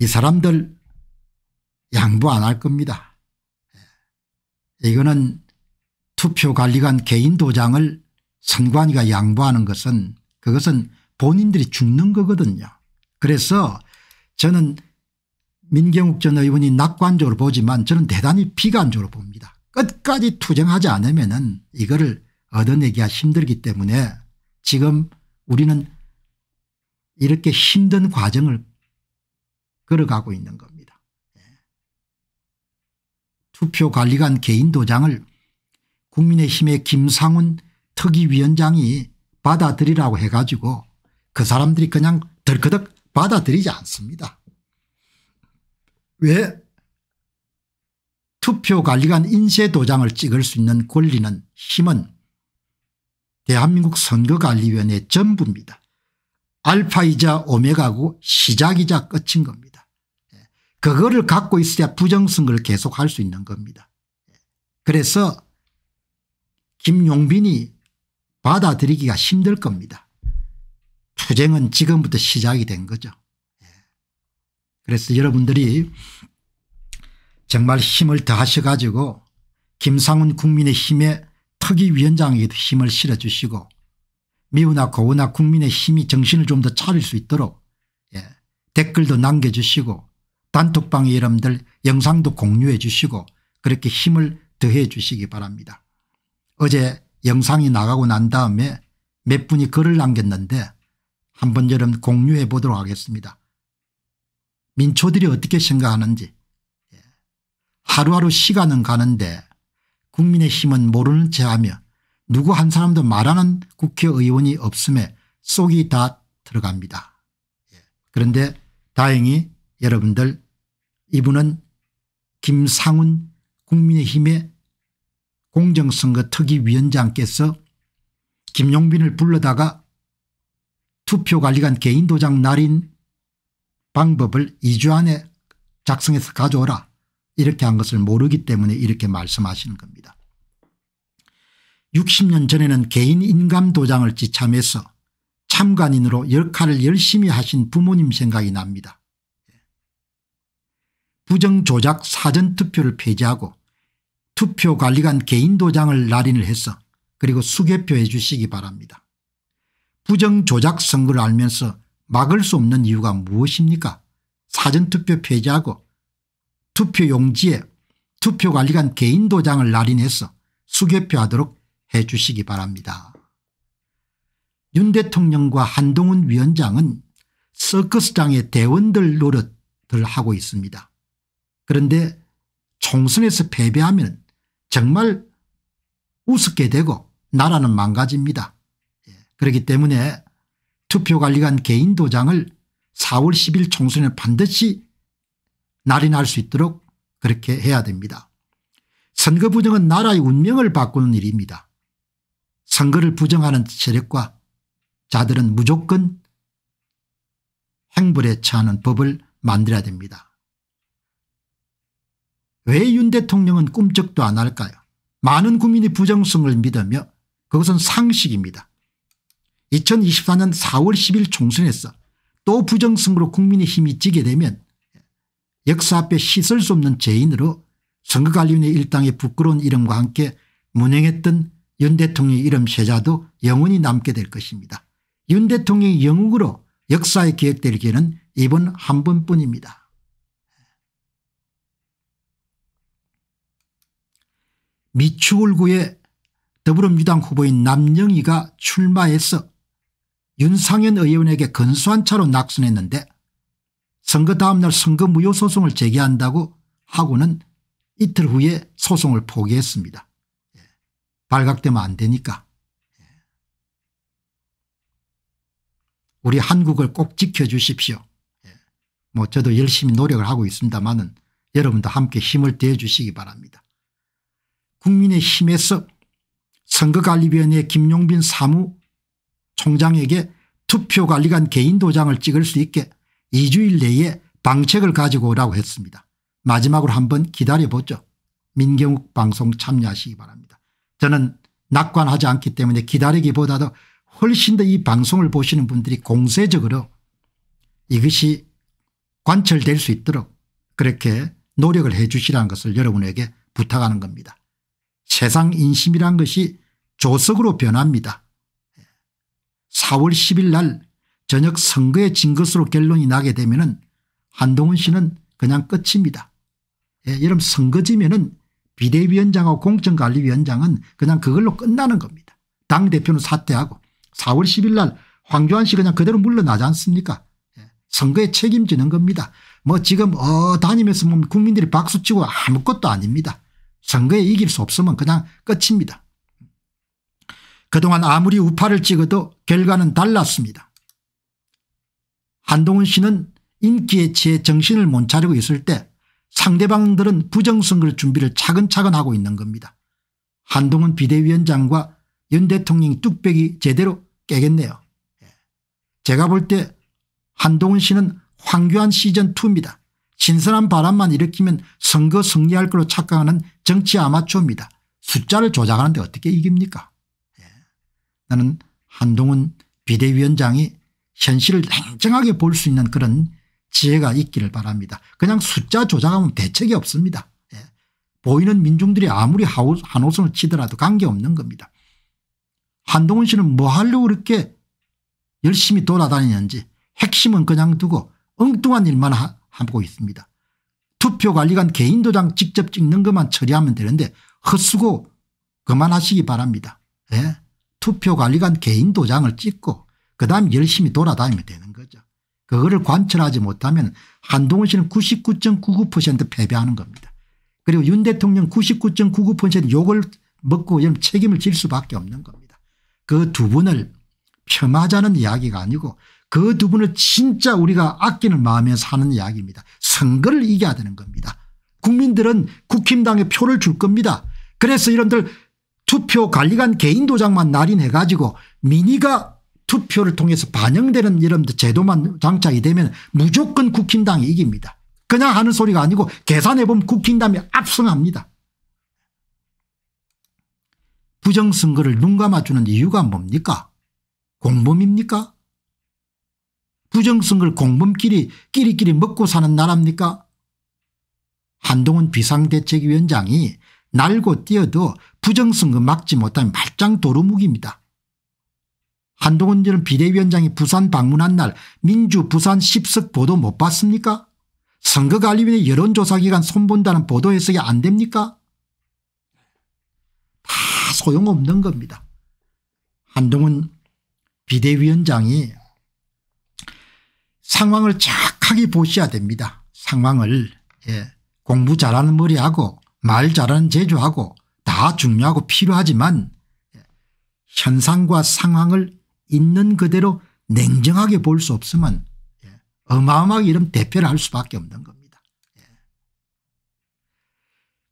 이 사람들 양보 안 할 겁니다. 예. 이거는 투표관리관 개인 도장을 선관위가 양보하는 것은 그것은 본인들이 죽는 거거든요. 그래서 저는 민경욱 전 의원이 낙관적으로 보지만 저는 대단히 비관적으로 봅니다. 끝까지 투쟁하지 않으면 은 이거를 얻어내기가 힘들기 때문에 지금 우리는 이렇게 힘든 과정을 걸어가고 있는 겁니다. 예. 투표관리관 개인 도장을 국민의힘의 김상훈 특위위원장이 받아들이라고 해가지고 그 사람들이 그냥 덜커덕 받아들이지 않습니다. 왜 투표관리관 인쇄도장을 찍을 수 있는 권리는 힘은 대한민국 선거관리위원회 전부입니다. 알파이자 오메가고 시작이자 끝인 겁니다. 그거를 갖고 있어야 부정선거를 계속할 수 있는 겁니다. 그래서 김용빈이 받아들이기가 힘들 겁니다. 투쟁은 지금부터 시작이 된 거죠. 예. 그래서 여러분들이 정말 힘을 더하셔 가지고 김상훈 국민의힘의 특위위원장에게도 힘을 실어주시고 미우나 고우나 국민의힘이 정신을 좀 더 차릴 수 있도록 예. 댓글도 남겨주시고 단톡방 여러분들 영상도 공유해 주시고 그렇게 힘을 더해 주시기 바랍니다. 어제 영상이 나가고 난 다음에 몇 분이 글을 남겼는데 한번 여러분 공유해 보도록 하겠습니다. 민초들이 어떻게 생각하는지 예. 하루하루 시간은 가는데 국민의힘은 모르는 체하며 누구 한 사람도 말하는 국회의원이 없음에 속이 다 들어갑니다. 예. 그런데 다행히 여러분들 이분은 김상훈 국민의힘의 공정선거 특위위원장께서 김용빈을 불러다가 투표관리관 개인 도장 날인 방법을 2주 안에 작성해서 가져오라 이렇게 한 것을 모르기 때문에 이렇게 말씀하시는 겁니다. 60년 전에는 개인 인감 도장을 지참해서 참관인으로 역할을 열심히 하신 부모님 생각이 납니다. 부정조작 사전투표를 폐지하고 투표관리관 개인도장을 날인을 해서 그리고 수개표해 주시기 바랍니다. 부정조작 선거를 알면서 막을 수 없는 이유가 무엇입니까 사전투표 폐지하고 투표용지에 투표관리관 개인도장을 날인해서 수개표하도록 해 주시기 바랍니다. 윤 대통령과 한동훈 위원장은 서커스장의 대원들 노릇을 하고 있습니다. 그런데 총선에서 패배하면 정말 우습게 되고 나라는 망가집니다. 예, 그렇기 때문에 투표관리관 개인 도장을 4월 10일 총선에 반드시 날인할 수 있도록 그렇게 해야 됩니다. 선거 부정은 나라의 운명을 바꾸는 일입니다. 선거를 부정하는 세력과 자들은 무조건 행불에 처하는 법을 만들어야 됩니다. 왜윤 대통령은 꿈쩍도 안 할까요 많은 국민이 부정성을 믿으며 그것은 상식입니다. 2024년 4월 10일 총선에서 또 부정성으로 국민의 힘이 지게 되면 역사 앞에 씻을 수 없는 죄인으로 선거관리위원회 일당의 부끄러운 이름과 함께 문행했던 윤 대통령의 이름 세자도 영원히 남게 될 것입니다. 윤 대통령의 영웅으로 역사에 기획될 기회는 이번 한 번뿐입니다. 미추홀구의 더불어민주당 후보인 남영희가 출마해서 윤상현 의원에게 건수한 차로 낙선했는데 선거 다음날 선거 무효 소송을 제기한다고 하고는 이틀 후에 소송을 포기했습니다. 예. 발각되면 안 되니까. 예. 우리 한국을 꼭 지켜주십시오. 예. 뭐 저도 열심히 노력을 하고 있습니다만은 여러분도 함께 힘을 대주시기 바랍니다. 국민의힘에서 선거관리위원회 김용빈 사무총장에게 투표관리관 개인 도장을 찍을 수 있게 2주일 내에 방책을 가지고 오라고 했습니다. 마지막으로 한번 기다려보죠. 민경욱 방송 참여하시기 바랍니다. 저는 낙관하지 않기 때문에 기다리기보다도 훨씬 더 이 방송을 보시는 분들이 공세적으로 이것이 관철될 수 있도록 그렇게 노력을 해 주시라는 것을 여러분에게 부탁하는 겁니다. 세상 인심이란 것이 조석으로 변합니다. 4월 10일 날 저녁 선거에 진 것으로 결론이 나게 되면 은 한동훈 씨는 그냥 끝입니다. 예, 여러분 선거지면 은 비대위원장하고 공천관리위원장은 그냥 그걸로 끝나는 겁니다. 당대표는 사퇴하고 4월 10일 날 황교안 씨 그냥 그대로 물러나지 않습니까 예, 선거에 책임지는 겁니다. 뭐 지금 어 다니면서 뭐 국민들이 박수치고 아무것도 아닙니다. 선거에 이길 수 없으면 그냥 끝입니다. 그동안 아무리 우파를 찍어도 결과는 달랐습니다. 한동훈 씨는 인기에 취해 정신을 못 차리고 있을 때 상대방들은 부정선거를 준비를 차근차근 하고 있는 겁니다. 한동훈 비대위원장과 윤 대통령 뚝배기 제대로 깨겠네요. 예. 제가 볼 때 한동훈 씨는 황교안 시즌2입니다. 신선한 바람만 일으키면 선거 승리할 걸로 착각하는 정치 아마추어입니다. 숫자를 조작하는데 어떻게 이깁니까 예. 나는 한동훈 비대위원장이 현실을 냉정하게 볼 수 있는 그런 지혜가 있기를 바랍니다. 그냥 숫자 조작하면 대책이 없습니다. 예. 보이는 민중들이 아무리 한호선을 치더라도 관계없는 겁니다. 한동훈 씨는 뭐 하려고 그렇게 열심히 돌아다니는지 핵심은 그냥 두고 엉뚱한 일만 하고 있습니다. 투표 관리관 개인 도장 직접 찍는 것만 처리하면 되는데 헛수고 그만하시기 바랍니다. 예? 투표 관리관 개인 도장을 찍고 그다음 열심히 돌아다니면 되는 거죠. 그거를 관철하지 못하면 한동훈 씨는 99.99% 패배하는 겁니다. 그리고 윤 대통령 99.99% 욕을 먹고 책임을 질 수밖에 없는 겁니다. 그 두 분을 폄하자는 이야기가 아니고 그 두 분을 진짜 우리가 아끼는 마음에서 하는 이야기입니다. 선거를 이겨야 되는 겁니다. 국민들은 국힘당에 표를 줄 겁니다. 그래서 이런들 투표 관리관 개인 도장만 날인해 가지고 민의가 투표를 통해서 반영되는 이런 제도만 장착이 되면 무조건 국힘당이 이깁니다. 그냥 하는 소리가 아니고 계산해보면 국힘당이 압승합니다. 부정선거를 눈 감아주는 이유가 뭡니까? 공범입니까? 부정선거를 공범끼리 끼리끼리 먹고 사는 나라입니까 한동훈 비상대책위원장이 날고 뛰어도 부정선거 막지 못하면 말짱 도루묵입니다. 한동훈 전 비대위원장이 부산 방문한 날 민주 부산 10석 보도 못 봤습니까? 선거관리위원회 여론조사기관 손본다는 보도 해석이 안 됩니까? 다 소용없는 겁니다. 한동훈 비대위원장이 상황을 착하게 보셔야 됩니다. 상황을 예. 공부 잘하는 머리하고 말 잘하는 재주하고 다 중요하고 필요하지만 예, 현상과 상황을 있는 그대로 냉정하게 볼 수 없으면 예, 어마어마하게 이런 대표를 할 수밖에 없는 겁니다. 예.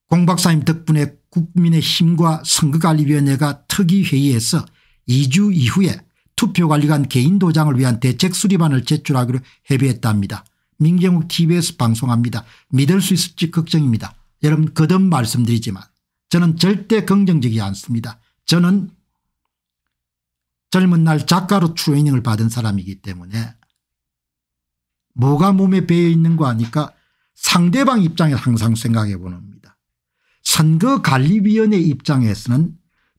공 박사님 덕분에 국민의 힘과 선거관리위원회가 특위회의에서 2주 이후에 투표관리관 개인 도장을 위한 대책 수립안을 제출하기로 협의했답니다. 민경욱 tv에서 방송합니다. 믿을 수 있을지 걱정입니다. 여러분 거듭 말씀드리지만 저는 절대 긍정적이지 않습니다. 저는 젊은 날 작가로 트레이닝을 받은 사람이기 때문에 뭐가 몸에 배어 있는 거 아니까 상대방 입장에 항상 생각해 보냅니다. 선거관리위원회 입장에서는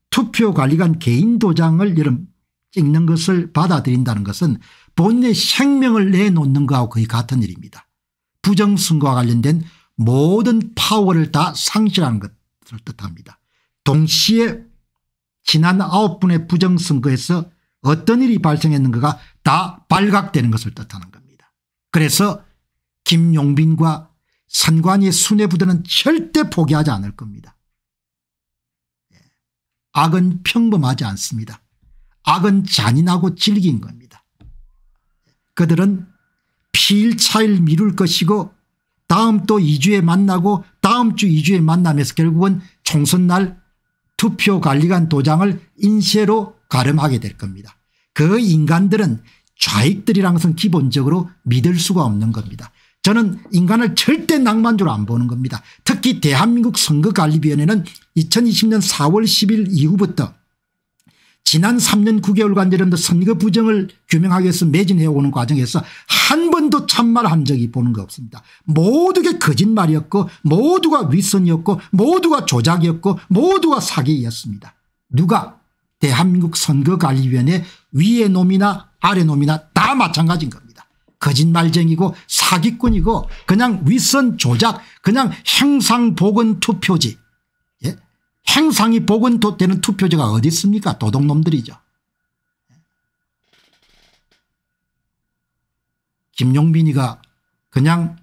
투표관리관 개인 도장을 이런 찍는 것을 받아들인다는 것은 본인의 생명을 내놓는 것하고 거의 같은 일입니다. 부정선거와 관련된 모든 파워를 다 상실하는 것을 뜻합니다. 동시에 지난 9분의 부정선거에서 어떤 일이 발생했는가가 다 발각되는 것을 뜻하는 겁니다. 그래서 김용빈과 선관위의 순회부대는 절대 포기하지 않을 겁니다. 예. 악은 평범하지 않습니다. 악은 잔인하고 질긴 겁니다. 그들은 필차일 미룰 것이고 다음 또 2주에 만나고 다음 주 2주에 만나면서 결국은 총선날 투표관리관 도장을 인쇄로 가름하게 될 겁니다. 그 인간들은 좌익들이란 것은 기본적으로 믿을 수가 없는 겁니다. 저는 인간을 절대 낭만적으로안 보는 겁니다. 특히 대한민국 선거관리위원회는 2020년 4월 10일 이후부터 지난 3년 9개월간 여러분 선거 부정을 규명하기 위해서 매진해오는 과정에서 한 번도 참말한 적이 보는 게 없습니다. 모두게 거짓말이었고 모두가 윗선이었고 모두가 조작이었고 모두가 사기였습니다. 누가 대한민국 선거관리위원회 위에 놈이나 아래 놈이나 다 마찬가지인 겁니다. 거짓말쟁이고 사기꾼이고 그냥 윗선 조작 그냥 행상복원 투표지 행상이 복원되는 투표지가 어디 있습니까 도둑놈들이죠. 김용민이가 그냥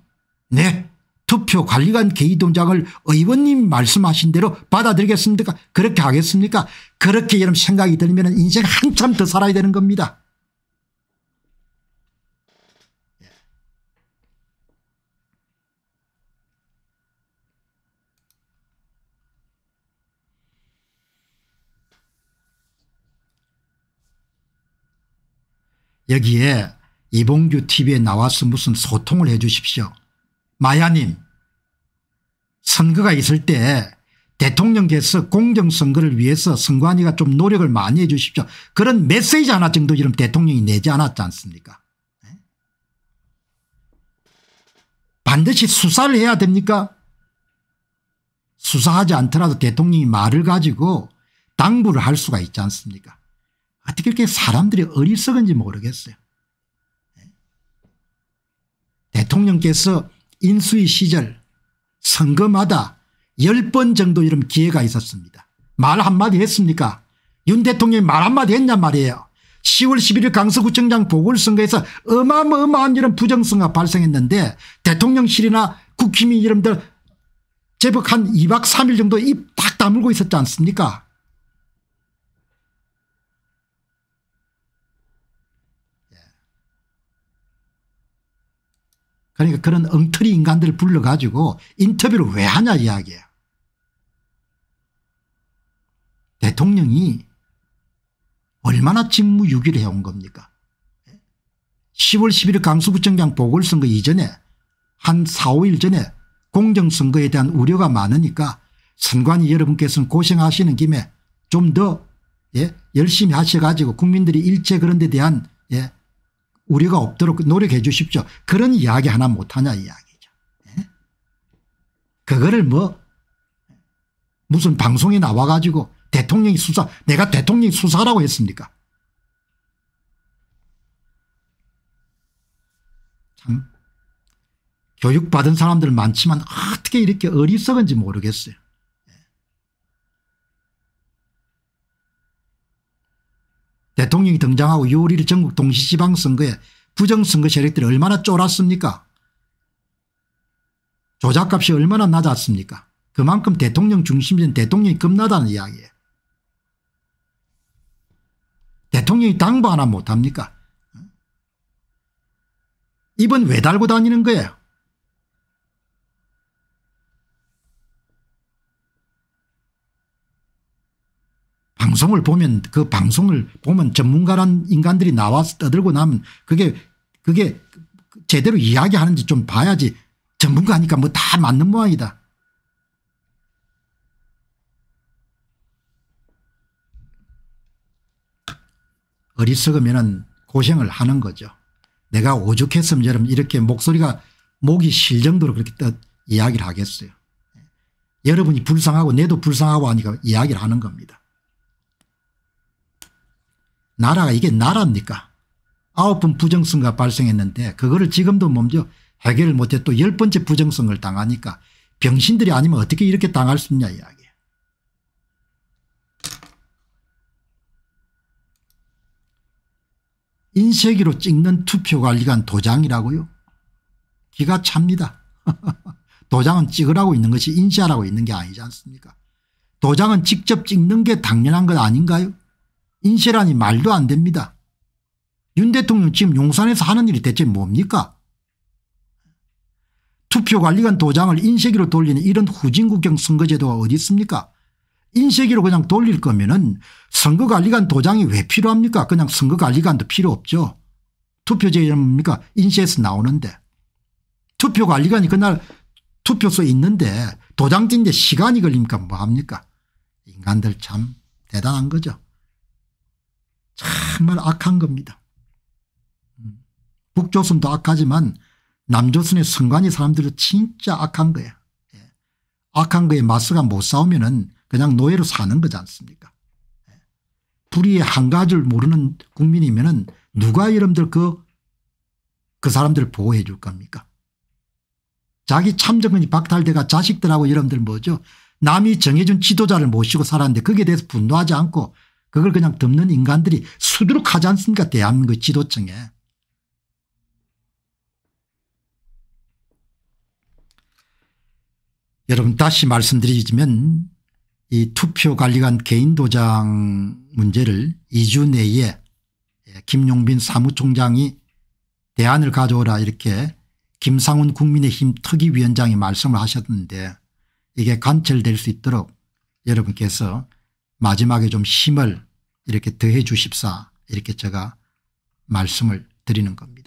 네 투표관리관 개입동작을 의원님 말씀하신 대로 받아들이겠습니까 그렇게 하겠습니까 그렇게 이런 생각이 들면 인생 한참 더 살아야 되는 겁니다. 여기에 이봉규 tv에 나와서 무슨 소통을 해 주십시오. 마야님 선거가 있을 때 대통령께서 공정선거를 위해서 선관위가 좀 노력을 많이 해 주십시오. 그런 메시지 하나 정도 지금 대통령이 내지 않았지 않습니까 네? 반드시 수사를 해야 됩니까 수사하지 않더라도 대통령이 말을 가지고 당부를 할 수가 있지 않습니까 어떻게 이렇게 사람들이 어리석은지 모르겠어요. 대통령께서 인수위 시절 선거마다 10번 정도 이런 기회가 있었습니다. 말 한마디 했습니까? 윤 대통령이 말 한마디 했냐 말이에요. 10월 11일 강서구청장 보궐선거에서 어마어마한 이런 부정선거 발생했는데 대통령실이나 국힘이 이름들 제법 한 2박 3일 정도 입딱 다물고 있었지 않습니까? 그러니까 그런 엉터리 인간들을 불러가지고 인터뷰를 왜 하냐 이야기예요. 대통령이 얼마나 직무유기를 해온 겁니까 10월 11일 강서구청장 보궐선거 이전에 한 4, 5일 전에 공정선거에 대한 우려가 많으니까 선관위 여러분께서는 고생하시는 김에 좀더 예? 열심히 하셔가지고 국민들이 일체 그런 데 대한 예? 우리가 없도록 노력해 주십시오. 그런 이야기 하나 못하냐 이야기죠. 예? 그거를 뭐 무슨 방송에 나와 가지고 대통령이 수사 내가 대통령이 수사라고 했습니까 참 교육받은 사람들 많지만 어떻게 이렇게 어리석은지 모르겠어요. 대통령이 등장하고 6월 1일 전국 동시지방선거에 부정선거 세력들이 얼마나 쫄았습니까 조작값이 얼마나 낮았습니까 그만큼 대통령 중심인 대통령이 겁나다는 이야기예요. 대통령이 당부 하나 못합니까? 입은 왜 달고 다니는 거예요? 방송을 보면 그 방송을 보면 전문가란 인간들이 나와서 떠들고 나면 그게 그게 제대로 이야기하는지 좀 봐야지 전문가니까 뭐 다 맞는 모양이다. 어리석으면 고생을 하는 거죠. 내가 오죽했으면 여러 분 이렇게 목소리가 목이 쉴 정도로 그렇게 떠 이야기를 하겠어요. 여러분이 불쌍하고 내도 불쌍하고 하니까 이야기를 하는 겁니다. 나라가 이게 나라입니까 아홉 번 부정선거가 발생했는데 그거를 지금도 먼저 해결을 못해 또 열 번째 부정선을 당하니까 병신들이 아니면 어떻게 이렇게 당할 수 있냐 이야기 인쇄기로 찍는 투표관리관 도장이라고요 기가 찹니다 도장은 찍으라고 있는 것이 인쇄하라고 있는 게 아니지 않습니까 도장은 직접 찍는 게 당연한 것 아닌가요 인쇄라니 말도 안 됩니다. 윤 대통령 지금 용산에서 하는 일이 대체 뭡니까? 투표관리관 도장을 인쇄기로 돌리는 이런 후진국형 선거제도가 어디 있습니까? 인쇄기로 그냥 돌릴 거면 은 선거관리관 도장이 왜 필요합니까? 그냥 선거관리관도 필요 없죠. 투표제는 뭡니까? 인쇄에서 나오는데. 투표관리관이 그날 투표소 있는데 도장 띈데 시간이 걸리니까 뭐합니까? 인간들 참 대단한 거죠. 정말 악한 겁니다. 음. 북조선도 악하지만 남조선의 성관이 사람들을 진짜 악한 거야. 예. 악한 거에 마스가 못 싸우면 은 그냥 노예로 사는 거지 않습니까 예. 불의의 한가지를 모르는 국민이면 은 누가 여러분들 그, 그 사람들을 보호해 줄 겁니까 자기 참정권이 박탈돼가 자식들하고 여러분들 뭐죠 남이 정해준 지도자를 모시고 살았는데 거기에 대해서 분노하지 않고 그걸 그냥 덮는 인간들이 수두룩하지 않습니까 대한민국 지도층에. 여러분 다시 말씀드리지만 이 투표관리관 개인도장 문제를 2주 내에 김용빈 사무총장이 대안을 가져오라 이렇게 김상훈 국민의힘 특위위원장이 말씀을 하셨는데 이게 관철될 수 있도록 여러분께서 마지막에 좀 힘을 이렇게 더해 주십사 이렇게 제가 말씀을 드리는 겁니다.